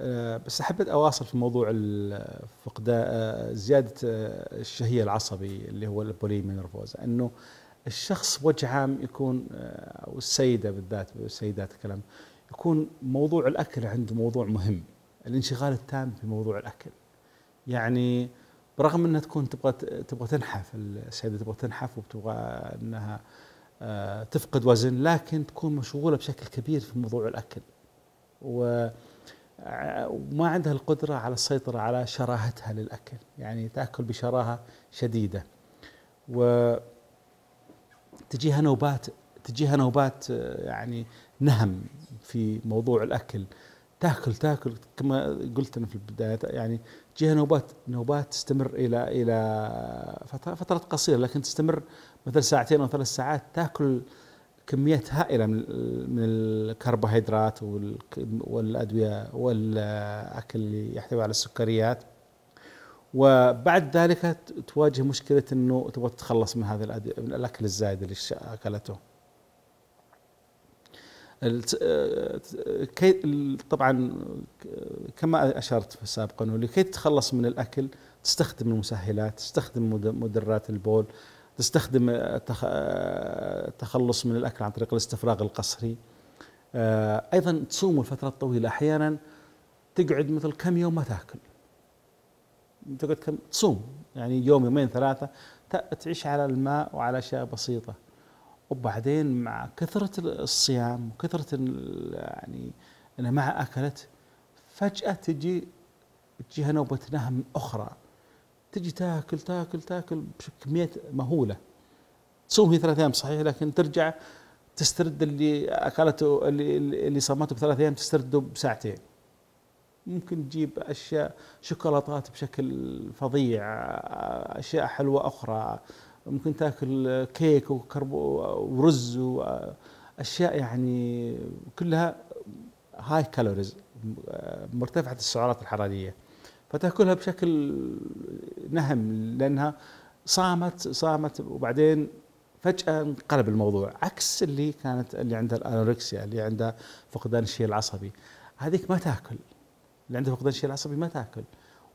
آه، بس حبيت اواصل في موضوع فقدان آه، زياده آه، الشهيه العصبي اللي هو البوليميا نرفوزا انه الشخص وجه عام يكون او السيده بالذات السيدات الكلام يكون موضوع الاكل عنده موضوع مهم الانشغال التام بموضوع الاكل يعني برغم انها تكون تبغى تبغى تنحف السيده تبغى تنحف وتبغى انها تفقد وزن لكن تكون مشغوله بشكل كبير في موضوع الاكل و وما عندها القدرة على السيطرة على شراهتها للأكل يعني تأكل بشراهة شديدة و تجيها نوبات تجيها نوبات يعني نهم في موضوع الأكل تاكل تاكل كما قلت انا في البدايه يعني تجيها نوبات نوبات تستمر الى الى فترات قصيره لكن تستمر مثل ساعتين او ثلاث ساعات تاكل كميات هائله من من الكربوهيدرات والادويه والاكل اللي يحتوي على السكريات وبعد ذلك تواجه مشكله انه تبغى تتخلص من هذا من الاكل الزايد اللي اكلته طبعا كما اشرت سابقا لكي تتخلص من الاكل تستخدم المسهلات تستخدم مدرات البول تستخدم التخلص آه، آه، من الأكل عن طريق الاستفراغ القصري آه، أيضا تصوم لفتره طويلة أحيانا تقعد مثل كم يوم ما تاكل تقعد كم تصوم يعني يوم يومين ثلاثة تعيش على الماء وعلى أشياء بسيطة وبعدين مع كثرة الصيام وكثرة يعني أنها ما أكلت فجأة تجي تجيها نوبة نهم أخرى تجي تاكل تاكل تاكل بكميه مهوله تصوم هي ثلاث ايام صحيح لكن ترجع تسترد اللي اكلته اللي اللي صمته بثلاث ايام تسترده بساعتين ممكن تجيب اشياء شوكولاتات بشكل فظيع اشياء حلوه اخرى ممكن تاكل كيك وكرب ورز واشياء يعني كلها هاي كالوريز مرتفعه السعرات الحراريه فتاكلها بشكل نهم لانها صامت صامت وبعدين فجاه انقلب الموضوع عكس اللي كانت اللي عندها الانوركسيا اللي عندها فقدان الشيء العصبي هذيك ما تاكل اللي عندها فقدان الشيء العصبي ما تاكل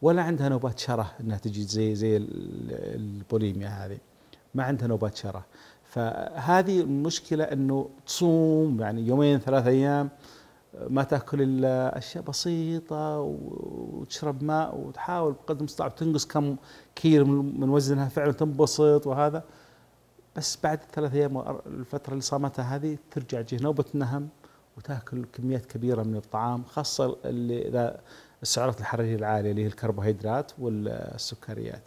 ولا عندها نوبات شره انها تجي زي زي البوليميا هذه ما عندها نوبات شره فهذه المشكله انه تصوم يعني يومين ثلاث ايام ما تاكل الا اشياء بسيطه وتشرب ماء وتحاول بقدر المستطاع تنقص كم كيلو من وزنها فعلا تنبسط وهذا بس بعد ثلاث ايام الفتره اللي صامتها هذه ترجع تجيه نوبه النهم وتاكل كميات كبيره من الطعام خاصه اللي اذا السعرات الحراريه العاليه اللي هي الكربوهيدرات والسكريات.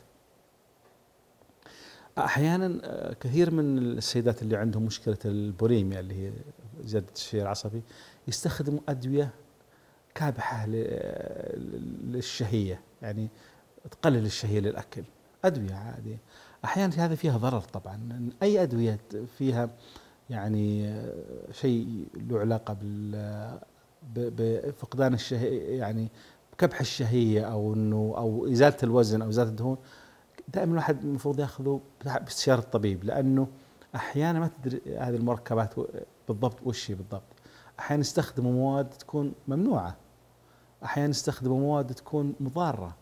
احيانا آه، كثير من السيدات اللي عندهم مشكله البوليميا اللي هي زياده الشيء العصبي يستخدموا ادويه كابحه للشهيه يعني تقلل الشهيه للاكل ادويه عاديه احيانا هذا فيها ضرر طبعا اي ادويه فيها يعني شيء له علاقه بال بفقدان الشهيه يعني كبح الشهيه او انه او ازاله الوزن او ازاله الدهون دائما الواحد المفروض ياخذه باستشاره الطبيب لانه احيانا ما تدري هذه المركبات بالضبط وش بالضبط احيانا يستخدموا مواد تكون ممنوعه احيانا يستخدموا مواد تكون مضاره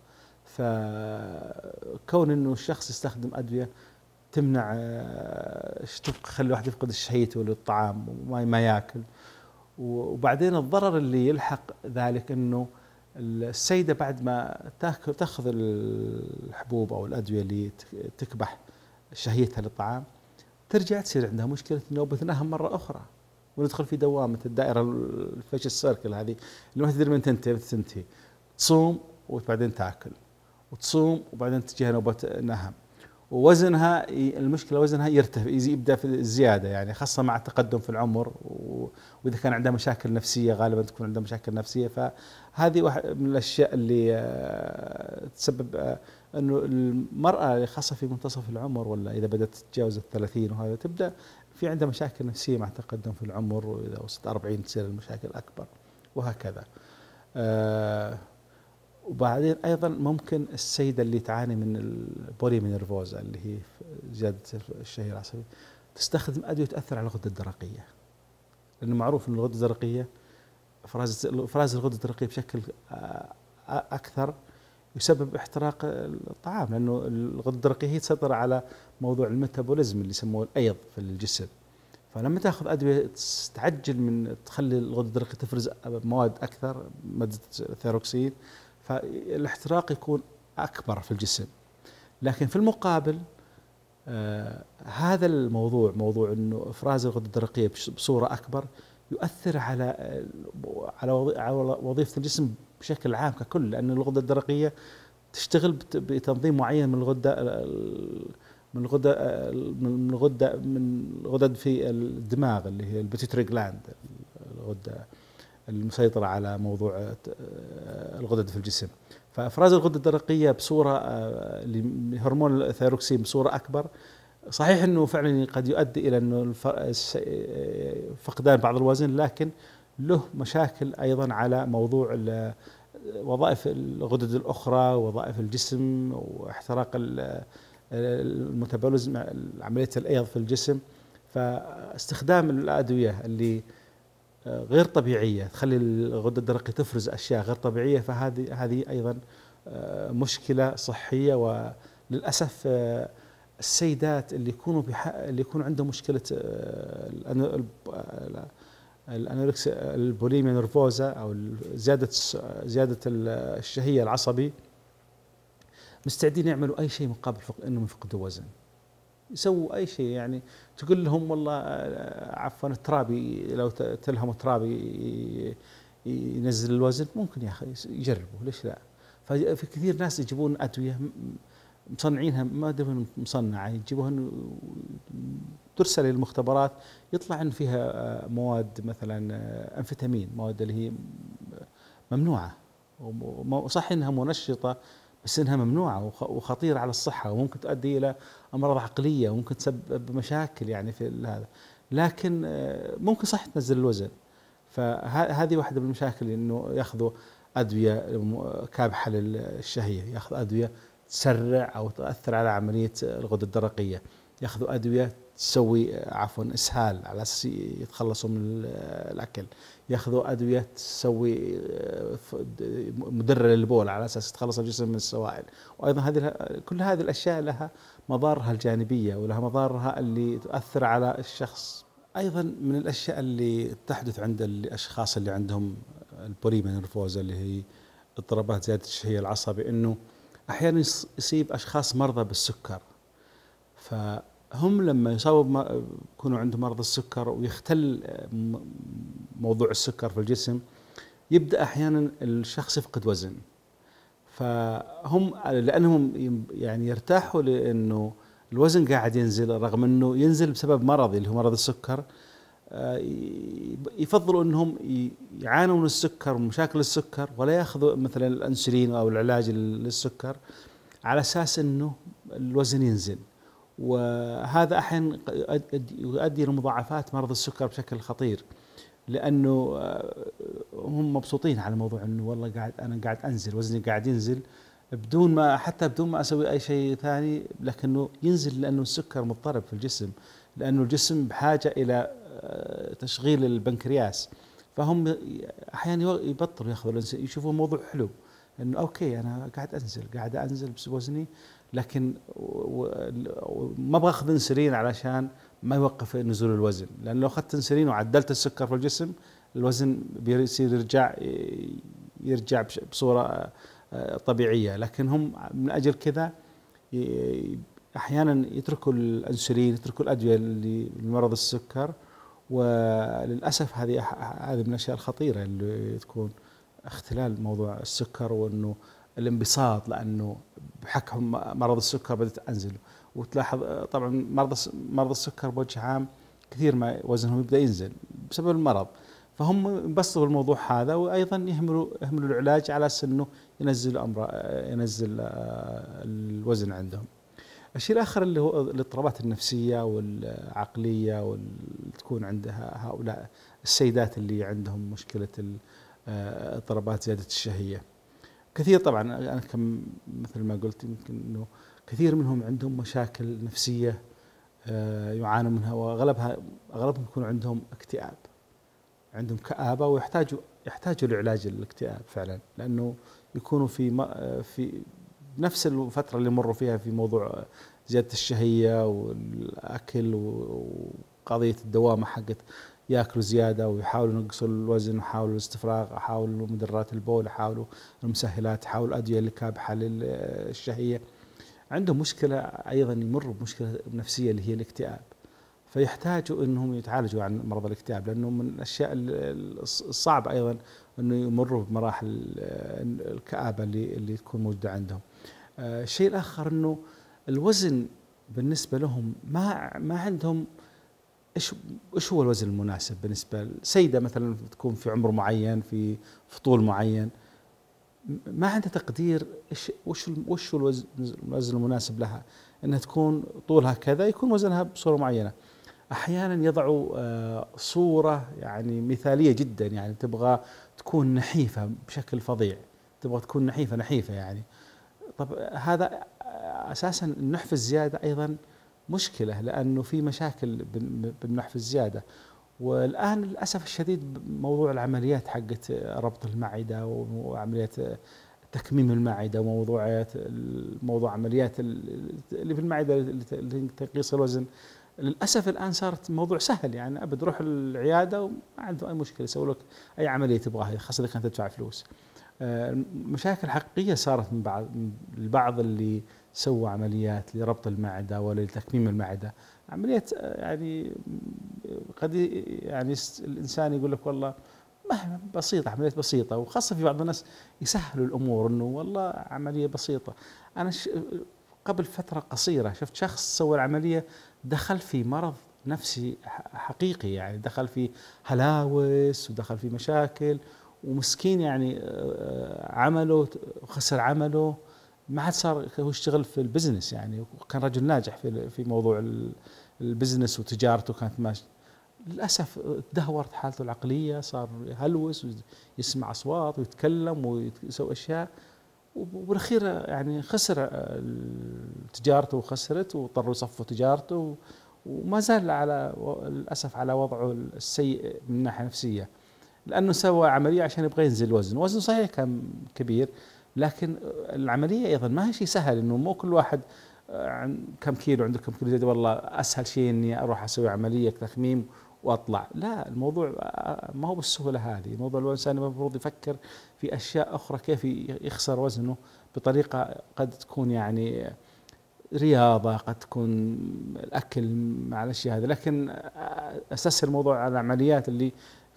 فكون انه الشخص يستخدم ادويه تمنع آه، تخلي الواحد يفقد شهيته للطعام وما ياكل وبعدين الضرر اللي يلحق ذلك انه السيده بعد ما تاكل تاخذ الحبوب او الادويه اللي تكبح شهيتها للطعام ترجع تصير عندها مشكله نوبه نهم مره اخرى وندخل في دوامه الدائره الفيش السيركل هذه اللي ما تدري من تنتهي تنتهي تصوم وبعدين تاكل وتصوم وبعدين تجيها نوبه نهم ووزنها المشكله وزنها يرتفع يبدا في الزياده يعني خاصه مع التقدم في العمر واذا كان عندها مشاكل نفسيه غالبا تكون عندها مشاكل نفسيه فهذه واحد من الاشياء اللي آه، تسبب آه، انه المراه خاصه في منتصف العمر ولا اذا بدات تتجاوز الثلاثين وهذا تبدا في عنده مشاكل نفسية مع تقدم في العمر وإذا وصلت 40 تصير المشاكل أكبر وهكذا آه وبعدين أيضا ممكن السيدة اللي تعاني من البوليمي نيرفوزا اللي هي زيادة الشهية العصبية تستخدم أدوية تأثر على الغدة الدرقية لأنه معروف أن الغدة الدرقية إفراز الغدة الدرقية بشكل آه، أكثر يسبب احتراق الطعام لانه الغده الدرقيه هي تسيطر على موضوع الميتابوليزم اللي يسموه الايض في الجسم فلما تاخذ ادويه تستعجل من تخلي الغده الدرقيه تفرز مواد اكثر ماده الثيروكسين فالاحتراق يكون اكبر في الجسم لكن في المقابل آه هذا الموضوع موضوع انه افراز الغده الدرقيه بصوره اكبر يؤثر على على وظيفه الجسم بشكل عام ككل لان الغده الدرقيه تشتغل بتنظيم معين من الغده من الغده من الغده من الغدد في الدماغ اللي هي البيتيتري جلاند الغده المسيطره على موضوع الغدد في الجسم فافراز الغده الدرقيه بصوره آه، لهرمون الثيروكسين بصوره اكبر صحيح انه فعلا قد يؤدي الى انه فقدان بعض الوزن لكن له مشاكل ايضا على موضوع وظائف الغدد الاخرى وظائف الجسم واحتراق الميتابوليزم عمليه الايض في الجسم فاستخدام الادويه اللي غير طبيعيه تخلي الغدد الدرقي تفرز اشياء غير طبيعيه فهذه هذه ايضا مشكله صحيه وللاسف السيدات اللي يكونوا اللي يكون عندهم مشكله آه، الانوركس البوليميا نرفوزا او زياده زياده الشهيه العصبي مستعدين يعملوا اي شيء مقابل انهم يفقدوا وزن يسووا اي شيء يعني تقول لهم والله آه، عفوا الترابي لو تلهم ترابي ينزل الوزن ممكن يا اخي يجربوا ليش لا ففي كثير ناس يجيبون ادويه مصنعينها ما ادري مصنعه يجيبوها ترسل للمختبرات يطلع ان فيها آه، مواد مثلا انفيتامين آه، مواد اللي هي ممنوعه صح انها منشطه بس انها ممنوعه وخطيره على الصحه وممكن تؤدي الى امراض عقليه وممكن تسبب مشاكل يعني في هذا لكن آه، ممكن صح تنزل الوزن فهذه واحده من المشاكل انه ياخذوا ادويه كابحه للشهيه ياخذ ادويه تسرع او تاثر على عمليه الغده الدرقيه ياخذوا ادويه تسوي عفوا اسهال على اساس يتخلصوا من الاكل ياخذوا ادويه تسوي مدرة للبول على اساس يتخلص الجسم من السوائل وايضا هذه كل هذه الاشياء لها مضارها الجانبيه ولها مضارها اللي تؤثر على الشخص ايضا من الاشياء اللي تحدث عند الاشخاص اللي عندهم البوليمينرفوزا اللي هي اضطرابات زياده الشهيه العصبي انه احيانا يصيب اشخاص مرضى بالسكر فهم لما يصابوا يكونوا عندهم مرض السكر ويختل موضوع السكر في الجسم يبدا احيانا الشخص يفقد وزن فهم لانهم يعني يرتاحوا لانه الوزن قاعد ينزل رغم انه ينزل بسبب مرض اللي هو مرض السكر آه، يفضلوا انهم يعانوا من السكر ومشاكل السكر ولا ياخذوا مثلا الانسولين او العلاج للسكر على اساس انه الوزن ينزل وهذا احيانا يؤدي لمضاعفات مرض السكر بشكل خطير لانه آه، هم مبسوطين على موضوع انه والله قاعد انا قاعد انزل وزني قاعد ينزل بدون ما حتى بدون ما اسوي اي شيء ثاني لكنه ينزل لانه السكر مضطرب في الجسم لانه الجسم بحاجه الى تشغيل البنكرياس فهم احيانا يبطلوا ياخذوا الانسولين يشوفوا الموضوع حلو انه اوكي انا قاعد انزل قاعد انزل بس وزني لكن ما ابغى اخذ انسولين علشان ما يوقف نزول الوزن لان لو اخذت انسولين وعدلت السكر في الجسم الوزن بيصير يرجع يرجع بصوره آه، طبيعيه لكن هم من اجل كذا احيانا يتركوا الانسولين يتركوا الادويه اللي لمرض السكر وللاسف هذه هذه من الاشياء الخطيره اللي تكون اختلال موضوع السكر وانه الانبساط لانه بحكم مرض السكر بدات انزل وتلاحظ طبعا مرضى مرضى السكر بوجه عام كثير ما وزنهم يبدا ينزل بسبب المرض فهم ينبسطوا بالموضوع هذا وايضا يهملوا يهملوا العلاج على اساس انه ينزل امر ينزل آه، الوزن عندهم الشيء الاخر اللي هو الاضطرابات النفسيه والعقليه واللي تكون عندها هؤلاء السيدات اللي عندهم مشكله آه، اضطرابات زياده الشهيه. كثير طبعا انا كم مثل ما قلت يمكن انه كثير منهم عندهم مشاكل نفسيه آه، يعانون منها واغلبها اغلبهم يكون عندهم اكتئاب. عندهم كآبه ويحتاجوا يحتاجوا لعلاج الاكتئاب فعلا لانه يكونوا في آه، في نفس الفتره اللي مروا فيها في موضوع زياده الشهيه والاكل وقضيه الدوامه حقت ياكلوا زياده ويحاولوا ينقصوا الوزن ويحاولوا الاستفراغ يحاولوا مدرات البول يحاولوا المسهلات يحاولوا الادويه الكابحه للشهيه عندهم مشكله ايضا يمروا بمشكله نفسيه اللي هي الاكتئاب فيحتاجوا انهم يتعالجوا عن مرض الاكتئاب لانه من الاشياء الصعبه ايضا انه يمروا بمراحل الكابه اللي اللي تكون موجوده عندهم. الشيء آه، الاخر انه الوزن بالنسبه لهم ما ما عندهم ايش ايش هو الوزن المناسب بالنسبه لسيده مثلا تكون في عمر معين في فطول معين ما عندها تقدير ايش وش وش الوزن, الوزن المناسب لها انها تكون طولها كذا يكون وزنها بصوره معينه احيانا يضعوا آه، صوره يعني مثاليه جدا يعني تبغى تكون نحيفه بشكل فظيع تبغى تكون نحيفه نحيفه يعني طب هذا اساسا النحف الزياده ايضا مشكله لانه في مشاكل بالنحف الزياده والان للاسف الشديد موضوع العمليات حقت ربط المعده وعمليات تكميم المعده وموضوعات موضوع عمليات اللي في المعده لتنقيص الوزن للاسف الان صارت موضوع سهل يعني ابد روح العياده وما عنده اي مشكله يسوي لك اي عمليه تبغاها خاصه اذا كانت تدفع فلوس. مشاكل حقيقية صارت من بعض البعض اللي سوى عمليات لربط المعدة ولتكميم المعدة عملية يعني قد يعني الإنسان يقول لك والله مهما بسيطة عملية بسيطة وخاصة في بعض الناس يسهلوا الأمور أنه والله عملية بسيطة أنا قبل فترة قصيرة شفت شخص سوى العملية دخل في مرض نفسي حقيقي يعني دخل في هلاوس ودخل في مشاكل ومسكين يعني آه، آه، عمله خسر عمله ما عاد صار هو يشتغل في البزنس يعني وكان رجل ناجح في في موضوع البزنس وتجارته كانت ماشيه للاسف تدهورت حالته العقليه صار يهلوس ويسمع اصوات ويتكلم ويسوي اشياء وبالاخير يعني خسر آه، تجارته وخسرت واضطروا يصفوا تجارته وما زال على للاسف على وضعه السيء من ناحيه نفسيه. لانه سوى عمليه عشان يبغى ينزل وزن، وزنه صحيح كان كبير لكن العمليه ايضا ما هي شيء سهل انه مو كل واحد آه، كم كيلو عنده كم كيلو زياده والله اسهل شيء اني اروح اسوي عمليه تخميم واطلع، لا الموضوع آه، آه، ما هو بالسهوله هذه، موضوع الانسان المفروض يفكر في اشياء اخرى كيف يخسر وزنه بطريقه قد تكون يعني رياضه قد تكون الاكل مع الاشياء هذه لكن اساس الموضوع على العمليات اللي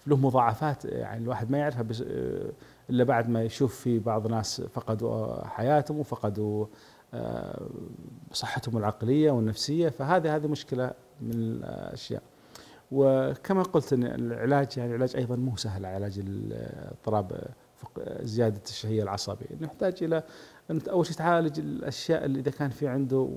له مضاعفات يعني الواحد ما يعرفها بس آه، الا بعد ما يشوف في بعض ناس فقدوا حياتهم وفقدوا آه، صحتهم العقليه والنفسيه فهذه هذه مشكله من الاشياء وكما قلت ان العلاج يعني العلاج ايضا مو سهل علاج اضطراب آه، زياده الشهيه العصبيه نحتاج الى انت اول شيء تعالج الاشياء اللي اذا كان في عنده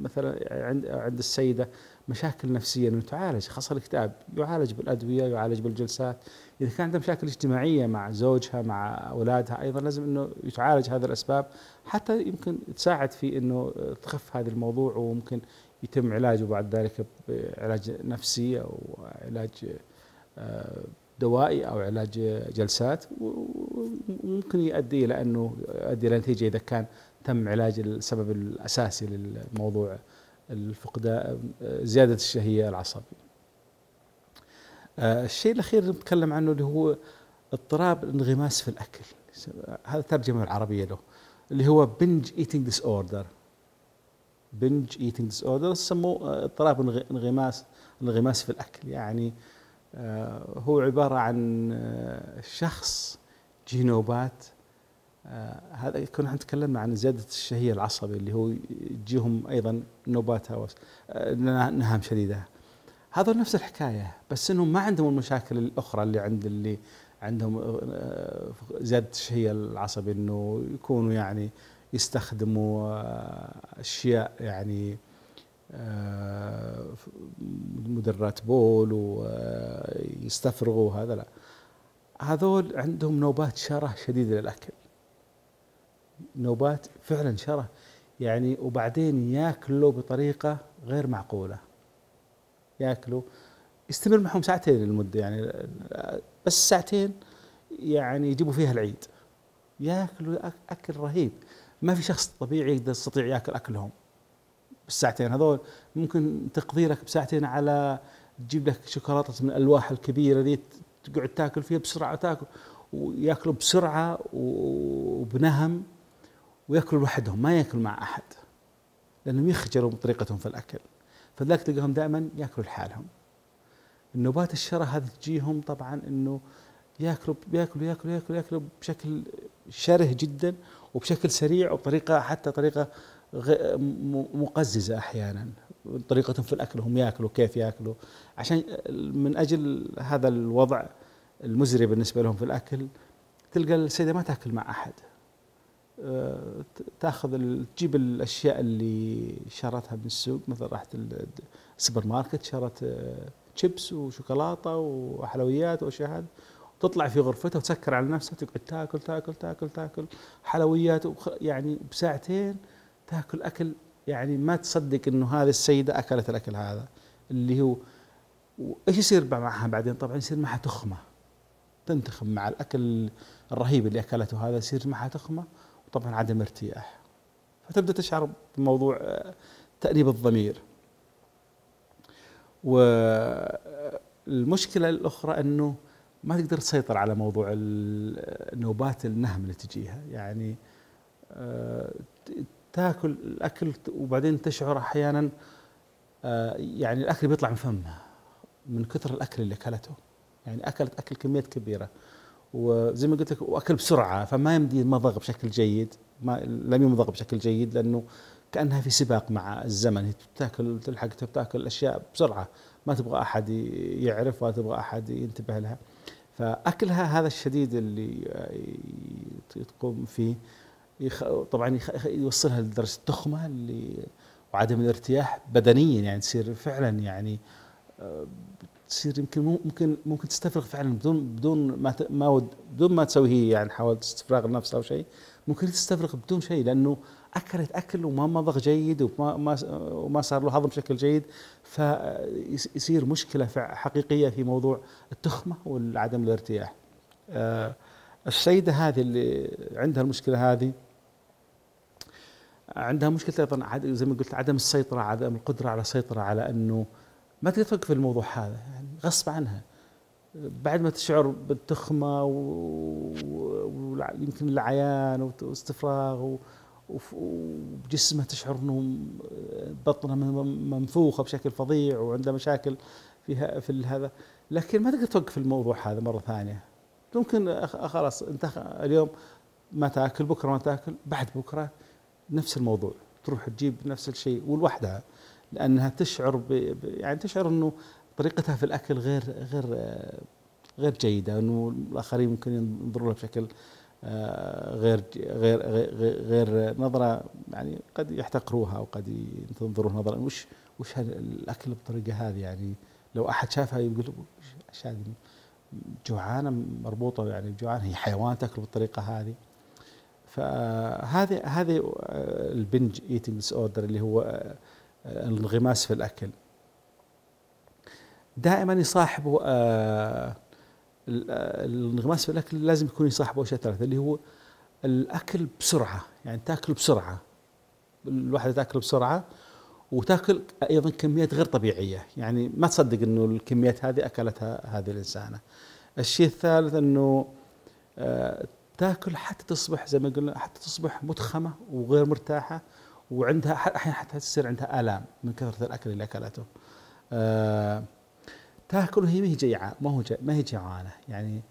مثلا عند عند السيده مشاكل نفسيه انه تعالج خاصه الاكتئاب يعالج بالادويه يعالج بالجلسات اذا كان عندها مشاكل اجتماعيه مع زوجها مع اولادها ايضا لازم انه يتعالج هذه الاسباب حتى يمكن تساعد في انه تخف هذا الموضوع وممكن يتم علاجه بعد ذلك بعلاج نفسي او علاج آه، دوائي او علاج جلسات وممكن يؤدي الى انه يؤدي الى نتيجه اذا كان تم علاج السبب الاساسي للموضوع الفقدان زياده الشهيه العصبي. آه، الشيء الاخير اللي نتكلم عنه اللي هو اضطراب الانغماس في الاكل هذا ترجمه العربيه له اللي هو بنج ايتنج ديس اوردر بنج ايتنج ديس اوردر سموه اضطراب انغماس انغماس في الاكل يعني آه آه، هو عبارة عن آه، شخص جينوبات آه، هذا كنا نتكلم عن زيادة الشهية العصبي اللي هو يجيهم أيضا نوبات هوس نهام شديدة هذول نفس الحكاية بس أنهم ما عندهم المشاكل الأخرى اللي عند اللي عندهم زيادة الشهية العصبي أنه يكونوا يعني يستخدموا أشياء يعني آه، مدرات بول ويستفرغوا هذا لا هذول عندهم نوبات شره شديده للاكل نوبات فعلا شره يعني وبعدين ياكلوا بطريقه غير معقوله ياكلوا يستمر معهم ساعتين المده يعني بس ساعتين يعني يجيبوا فيها العيد ياكلوا اكل رهيب ما في شخص طبيعي يقدر يستطيع ياكل اكلهم الساعتين هذول ممكن لك بساعتين على تجيب لك شوكولاته من الالواح الكبيره دي تقعد تاكل فيها بسرعه تاكل وياكلوا بسرعه وبنهم وياكلوا لوحدهم ما ياكلوا مع احد لانهم يخجلوا بطريقتهم في الاكل فذلك تلقاهم دائما ياكلوا لحالهم النوبات الشرى هذه تجيهم طبعا انه ياكلوا ياكلوا ياكلوا ياكلوا ياكلوا بشكل شره جدا وبشكل سريع وبطريقه حتى طريقه مقززه احيانا طريقتهم في الاكل هم ياكلوا كيف ياكلوا عشان من اجل هذا الوضع المزري بالنسبه لهم في الاكل تلقى السيده ما تاكل مع احد آه، تاخذ تجيب الاشياء اللي شرتها من السوق مثلا راحت السوبر ماركت شرت شيبس آه، وشوكولاته وحلويات واشياء هذه تطلع في غرفتها وتسكر على نفسها تقعد تاكل تاكل تاكل تاكل حلويات يعني بساعتين تاكل اكل يعني ما تصدق انه هذه السيده اكلت الاكل هذا اللي هو وايش يصير معها بعدين؟ طبعا يصير معها تخمه تنتخم مع الاكل الرهيب اللي اكلته هذا يصير معها تخمه وطبعا عدم ارتياح فتبدا تشعر بموضوع آه، تأنيب الضمير والمشكله الاخرى انه ما تقدر تسيطر على موضوع نوبات النهم اللي تجيها يعني آه، تاكل الاكل وبعدين تشعر احيانا آه، يعني الاكل بيطلع من فمها من كثر الاكل اللي اكلته يعني اكلت اكل كميات كبيره وزي ما قلت لك واكل بسرعه فما يمدي المضغ بشكل جيد ما لم يمضغ بشكل جيد لانه كانها في سباق مع الزمن هي بتاكل تلحق تاكل اشياء بسرعه ما تبغى احد يعرف ولا تبغى احد ينتبه لها فاكلها هذا الشديد اللي آه، تقوم فيه يخ... طبعا يخ... يوصلها لدرجه التخمه اللي وعدم الارتياح بدنيا يعني تصير فعلا يعني آه، تصير يمكن ممكن ممكن تستفرغ فعلا بدون بدون ما ت... ما ود... بدون ما تسويه يعني حاولت استفراغ النفس او شيء ممكن تستفرغ بدون شيء لانه اكلت اكل وما مضغ جيد وما ما وما صار له هضم بشكل جيد فيصير مشكله حقيقيه في موضوع التخمه وعدم الارتياح. آه، السيده هذه اللي عندها المشكله هذه عندها مشكله ايضا زي ما قلت عدم السيطره عدم القدره على السيطره على انه ما تقدر توقف الموضوع هذا يعني غصب عنها بعد ما تشعر بالتخمه ويمكن العيان واستفراغ وجسمها تشعر انه بطنها منفوخه بشكل فظيع وعندها مشاكل فيها في هذا لكن ما تقدر توقف الموضوع هذا مره ثانيه ممكن خلاص انت اليوم ما تاكل بكره ما تاكل بعد بكره نفس الموضوع تروح تجيب نفس الشيء ولوحدها لانها تشعر ب... يعني تشعر انه طريقتها في الاكل غير غير غير جيده انه الاخرين ممكن ينظروا لها بشكل آه، غير غير غير, غير نظره يعني قد يحتقروها او قد ينظروا نظره وش وش الاكل بالطريقه هذه يعني لو احد شافها يقول ايش هذه جوعانه مربوطه يعني جوعانه هي حيوان تاكل بالطريقه هذه فهذه هذه آه، البنج ايتنج ديس اوردر اللي هو آه، الانغماس في الاكل دائما يصاحبه آه، الانغماس في الاكل لازم يكون يصاحبه شيء ثلاثه اللي هو الاكل بسرعه يعني تاكل بسرعه الواحد تاكل بسرعه وتاكل ايضا كميات غير طبيعيه يعني ما تصدق انه الكميات هذه اكلتها هذه الانسانه الشيء الثالث انه تاكل حتى تصبح زي ما قلنا حتى تصبح متخمه وغير مرتاحه وعندها احيانا حتى تصير عندها الام من كثره الاكل اللي اكلته. آه تاكل وهي ما هي جيعه ما هو ما هي جيعانه يعني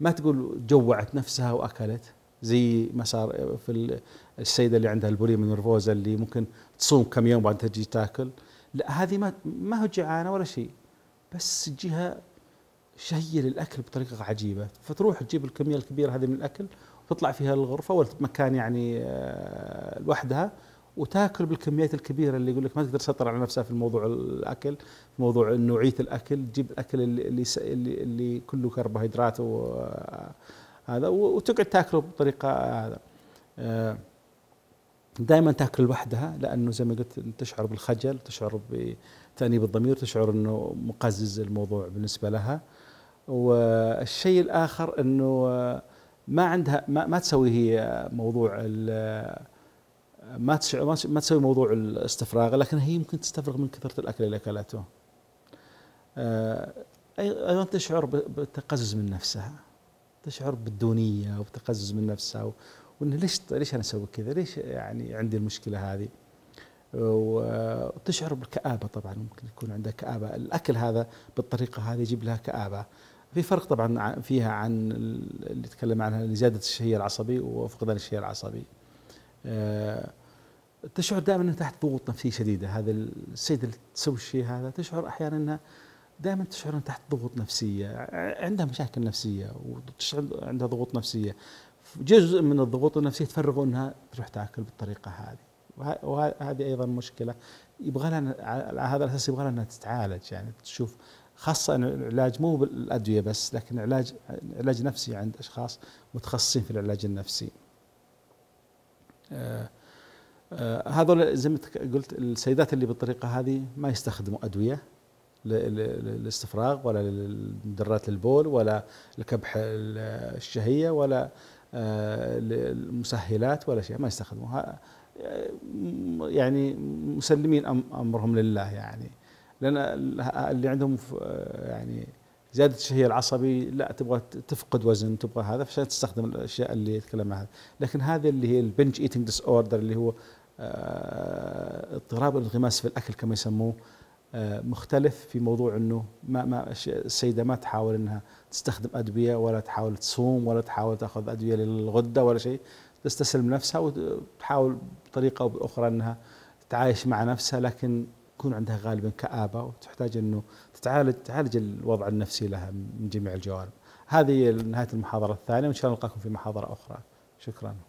ما تقول جوعت نفسها واكلت زي ما صار في السيده اللي عندها البوليم نرفوزا اللي ممكن تصوم كم يوم بعد تجي تاكل لا هذه ما ما هو جيعانه ولا شيء بس تجيها شهي للاكل بطريقه عجيبه فتروح تجيب الكميه الكبيره هذه من الاكل وتطلع فيها الغرفه ولا مكان يعني آه، لوحدها وتاكل بالكميات الكبيره اللي يقول لك ما تقدر تسيطر على نفسها في موضوع الاكل في موضوع نوعيه الاكل تجيب الاكل اللي اللي, اللي كله كربوهيدرات وهذا آه، وتقعد تاكله بطريقه هذا آه، دائما تاكل لوحدها لانه زي ما قلت تشعر بالخجل تشعر بتانيب الضمير تشعر انه مقزز الموضوع بالنسبه لها والشيء الاخر انه آه، ما عندها ما, ما تسوي هي آه، موضوع آه، ما ما تسوي موضوع الاستفراغ لكن هي ممكن تستفرغ من كثره الاكل اللي اكلته. ايضا تشعر بالتقزز من نفسها. تشعر بالدونيه وبتقزز من نفسها وانه ليش ليش انا اسوي كذا؟ ليش يعني عندي المشكله هذه؟ وتشعر بالكآبة طبعا ممكن يكون عندها كآبة الأكل هذا بالطريقة هذه يجيب لها كآبة في فرق طبعا فيها عن اللي تكلم عنها زياده الشهيه العصبي وفقدان الشهيه العصبي آه، تشعر دائما انها تحت ضغوط نفسيه شديده هذا السيده اللي تسوي الشيء هذا تشعر احيانا انها دائما تشعر انها تحت ضغوط نفسيه عندها مشاكل نفسيه وتشعر عندها ضغوط نفسيه جزء من الضغوط النفسيه تفرغوا انها تروح تاكل بالطريقه هذه وهذه ايضا مشكله يبغى لها على هذا الاساس يبغى لها انها تتعالج يعني تشوف خاصة أن العلاج مو بالأدوية بس لكن علاج علاج نفسي عند أشخاص متخصصين في العلاج النفسي آه، آه، هذول زي ما قلت السيدات اللي بالطريقة هذه ما يستخدموا أدوية للاستفراغ ولا للمدرات للبول ولا لكبح الشهية ولا آه، للمسهلات المسهلات ولا شيء ما يستخدموها يعني مسلمين أمرهم لله يعني لان اللي عندهم يعني زياده الشهيه العصبي لا تبغى تفقد وزن تبغى هذا فعشان تستخدم الاشياء اللي يتكلم عنها لكن هذا اللي هي البنج ايتنج ديس اوردر اللي هو آه، اضطراب الانغماس في الاكل كما يسموه آه، مختلف في موضوع انه ما ما السيده ما تحاول انها تستخدم ادويه ولا تحاول تصوم ولا تحاول تاخذ ادويه للغده ولا شيء تستسلم نفسها وتحاول بطريقه او باخرى انها تتعايش مع نفسها لكن تكون عندها غالبا كآبة وتحتاج أنه تتعالج تعالج الوضع النفسي لها من جميع الجوانب هذه نهاية المحاضرة الثانية وإن شاء الله نلقاكم في محاضرة أخرى شكرا